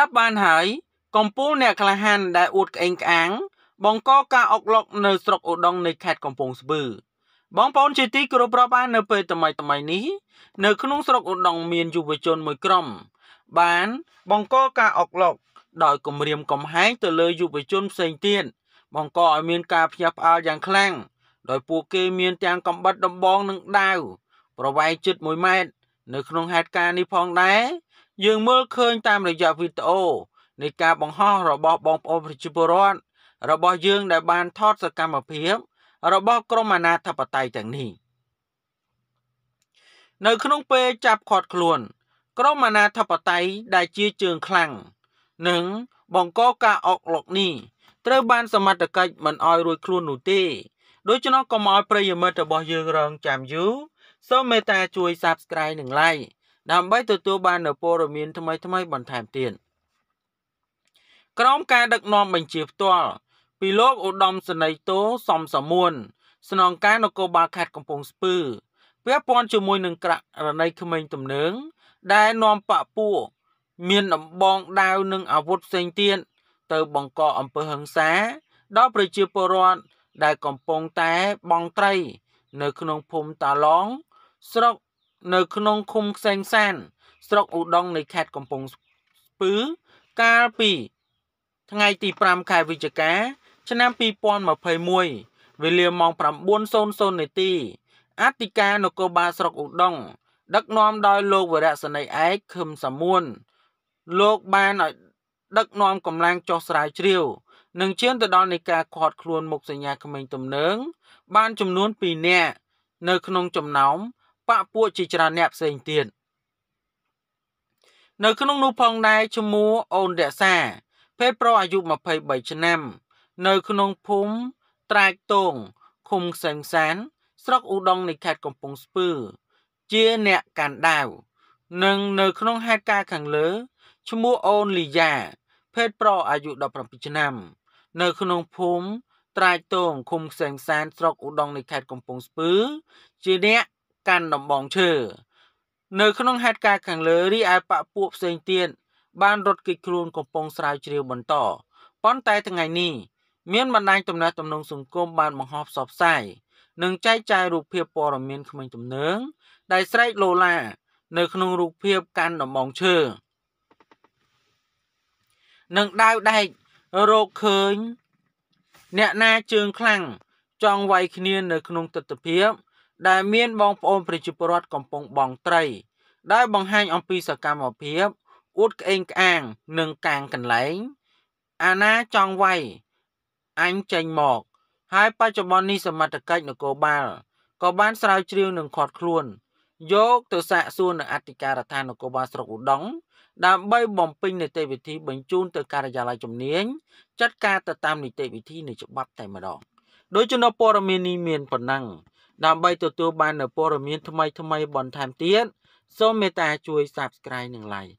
ចាប់បានហើយកំពូលអ្នកក្លាហានដែលអួតក្អេងក្អាងបង្កការអុកឡុកនៅស្រុកឧដុងនៃខេត្តកំពង់ស្ពឺបងប្អូនជាទីគោរពរាប់អាននៅពេលថ្មីថ្មីនេះនៅក្នុងស្រុកឧដុងមានយុវជនមួយក្រុមបានបង្កការអុកឡុកដោយគំរាមកំហែងទៅលើយុវជនផ្សេងទៀតបង្កឲ្យមានការភ្ញាក់ផ្អើលយ៉ាងខ្លាំងដោយពួកគេមានទាំងកំបិតដំបងនិងដាវប្រវែងជិត1ម៉ែត្រនៅក្នុងហេតុការណ៍នេះផងដែរយើងមើល ឃើញ តាមរយៈវីដេអូនៃការបង្ហោះរបស់បងប្អូនប្រជាពលរដ្ឋរបស់ យើង ដែល បានថតសកម្មភាព របស់ក្រមអាណាធិបតេយ្យទាំងនេះ នៅ ក្នុងពេលចាប់ឃាត់ខ្លួន ក្រមអាណាធិបតេយ្យដែលជាជើងខ្លាំងនិងបង្កការអុកលុកនេះត្រូវបាន សមត្ថកិច្ចមិនអោយរួចខ្លួននោះទេដូច្នោះកុំអោយប្រិយមិត្តរបស់យើងរងចាំយូរសូមមេត្តាជួយ Subscribe និង Like ដើម្បីទទួលបាននូវព័ត៌មាន ថ្មីៗបន្ថែមទៀតក្រុមការដឹកនាំបញ្ជាផ្ទាល់ពីលោកឧត្តមសេនីយ៍តូសំសមួនស្នងការនគរបាលខេត្តកំពង់ស្ពឺពាក់ព័ន្ធជាមួយនឹងករណីក្មេងទំនើងដែលនាំបពពួកមានដំបងដាវនិងអាវុធផ្សេងទៀតទៅ បង្កអំពើហិង្សាដល់ប្រជាពលរដ្ឋដែលកំពុងតែបងត្រី នៅ ក្នុងភូមិតាឡងស្រុកនៅក្នុងឃុំខ្សែងសាន ស្រុកឧដុង្គនៃខេត្តកំពង់ស្ពឺកាលពី ថ្ងៃទី5ខែវិច្ឆិកាឆ្នាំ2021វេលាម៉ោង9:00នាទីអធិការនគរបាលស្រុកឧដុង្គដឹកនាំដោយលោកវរៈសនីឯកខឹមសាមួនលោកបានឲ្យដឹកនាំកម្លាំងចុះស្រាវជ្រាវនិងជឿនទៅដល់នៃការខាត់ខ្លួនមុខសញ្ញាក្មេងទំនើង បានចំនួន2នាក់នៅក្នុងចំណោមបកពួកជាច្រើនអ្នកផ្សេងទៀតនៅក្នុងនោះផងដែរឈ្មោះអូនរក្សាភេទប្រុសអាយុ23ឆ្នាំ នៅក្នុងភូមិត្រាចតងឃុំខ្សែងសានស្រុកឧដុង្គនៃខេត្តកំពង់ស្ពឺជាអ្នកកាន់ដាវនិងនៅក្នុងហេតុការណ៍ខាងលើឈ្មោះអូនលីយ៉ាភេទប្រុសអាយុ17ឆ្នាំនៅក្នុងភូមិត្រាចតងឃុំខ្សែងសានស្រុកឧដុង្គនៃខេត្តកំពង់ស្ពឺជាអ្នកកាន់ដំបងឈើនៅ ក្នុងហេតុការណ៍ខាងលើរីឯបពពួកផ្សេងទៀតបាន រត់គេចខ្លួនកំពុងស្រាវជ្រាវបន្តប៉ុន្តែថ្ងៃនេះមានបណ្ដាញទំនាក់ទំនងសង្គមបានបង្ហោះផ្សព្វផ្សាយនិងចែកចាយរូបភាពព័ត៌មានក្មេងទំនើងដែលស្រែកលោឡា នៅក្នុងរូបភាពកាន់ដំបងឈើនិងដាវដែករកឃើញអ្នកណាជើងខ្លាំងចង់វាយគ្នានៅក្នុងទិដ្ឋភាពដែលមានបងប្អូនប្រជាពលរដ្ឋកំពុងបងត្រីដែលបង្ហាញអំពីសកម្មភាពអួតក្អេងក្អាងនិងកាងកន្លែង អាណាចង់វាយអញចេញមកហើយបច្ចុប្បន្ននេះសមត្ថកិច្ចនគរបាលក៏បានស្រាវជ្រាវនិងខាត់ខ្លួន យកទៅសាកសួរនៅអធិការដ្ឋាននគរបាលស្រុកឧដុង្គដើម្បីបំពេញនីតិវិធីបញ្ជូនទៅការិយាល័យជំនាញចាត់ការទៅតាមនីតិវិធីនៃច្បាប់តែម្ដងដូចជានៅព័ត៌មាននេះមានប៉ុណ្ណឹងដើម្បីទទួលបាននូវព័ត៌មានថ្មីៗបន្ថែមទៀតសូមមេត្តាជួយ Subscribe និង Like